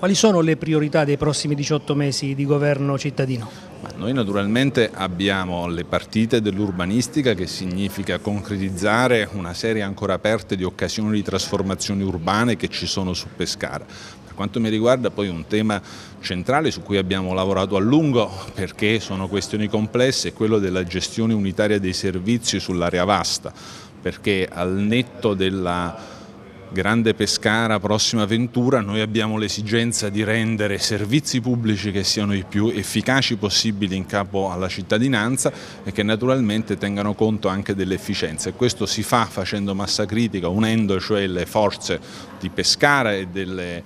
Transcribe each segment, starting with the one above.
Quali sono le priorità dei prossimi 18 mesi di governo cittadino? noi naturalmente abbiamo le partite dell'urbanistica che significa concretizzare una serie ancora aperta di occasioni di trasformazioni urbane che ci sono su Pescara. Per quanto mi riguarda poi un tema centrale su cui abbiamo lavorato a lungo perché sono questioni complesse è quello della gestione unitaria dei servizi sull'area vasta perché al netto della Grande Pescara, prossima avventura, noi abbiamo l'esigenza di rendere servizi pubblici che siano i più efficaci possibili in capo alla cittadinanza e che naturalmente tengano conto anche dell'efficienza e questo si fa facendo massa critica, unendo cioè le forze di Pescara e delle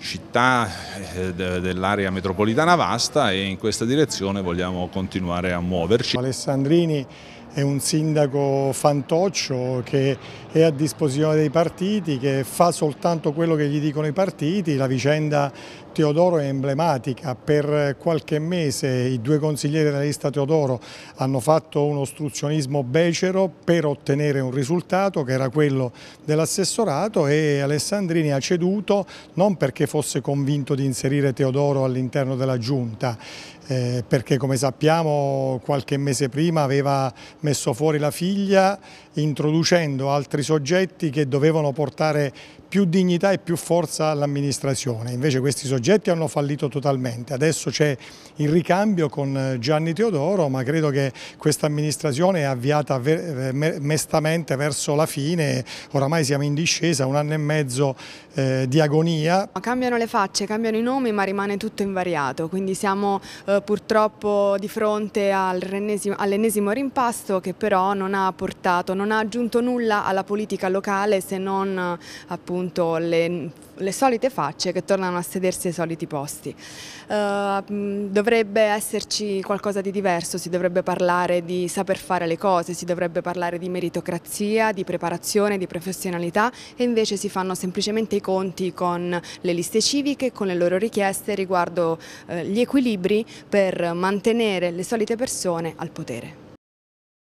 città eh, dell'area metropolitana vasta e in questa direzione vogliamo continuare a muoverci. Alessandrini è un sindaco fantoccio che è a disposizione dei partiti, che fa soltanto quello che gli dicono i partiti, la vicenda Teodoro è emblematica, per qualche mese i due consiglieri della lista Teodoro hanno fatto un ostruzionismo becero per ottenere un risultato che era quello dell'assessorato e Alessandrini ha ceduto non perché fosse convinto di inserire Teodoro all'interno della giunta, eh, perché come sappiamo qualche mese prima aveva messo fuori la figlia introducendo altri soggetti che dovevano portare più dignità e più forza all'amministrazione. Invece questi soggetti hanno fallito totalmente. Adesso c'è il ricambio con eh, Gianni Teodoro, ma credo che questa amministrazione è avviata eh, mestamente verso la fine. Oramai siamo in discesa, un anno e mezzo eh, di agonia. Cambiano le facce, cambiano i nomi, ma rimane tutto invariato. Quindi siamo eh, purtroppo di fronte all'ennesimo rimpasto che però non ha portato, non ha aggiunto nulla alla politica locale se non appunto appunto le, le, solite facce che tornano a sedersi ai soliti posti. Uh, dovrebbe esserci qualcosa di diverso, si dovrebbe parlare di saper fare le cose, si dovrebbe parlare di meritocrazia, di preparazione, di professionalità e invece si fanno semplicemente i conti con le liste civiche, con le loro richieste riguardo uh, gli equilibri per mantenere le solite persone al potere.